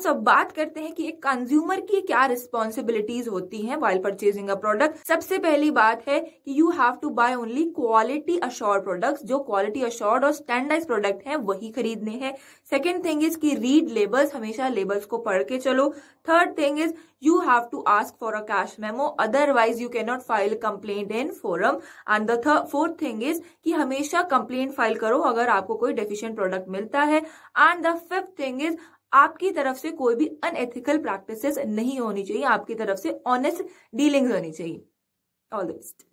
friends अब बात करते हैं कि एक कंज्यूमर की क्या रिस्पॉन्सिबिलिटीज होती हैं वाइल परचेजिंग अ प्रोडक्ट सबसे पहली बात है कि you have to buy only quality assured products जो क्वालिटी अशोर्ड और स्टैंडर्ड प्रोडक्ट हैं वही खरीदने हैं सेकेंड थिंग इज की रीड लेबल्स हमेशा लेबल्स को पढ़ के चलो third thing is you have to ask for a cash memo otherwise you cannot file complaint in forum and the fourth thing is कि हमेशा कंप्लेंट फाइल करो अगर आपको कोई डेफिशिएंट प्रोडक्ट मिलता है and the fifth thing is आपकी तरफ से कोई भी अनएथिकल प्रैक्टिसेस नहीं होनी चाहिए आपकी तरफ से ऑनेस्ट डीलिंग्स होनी चाहिए ऑल द बेस्ट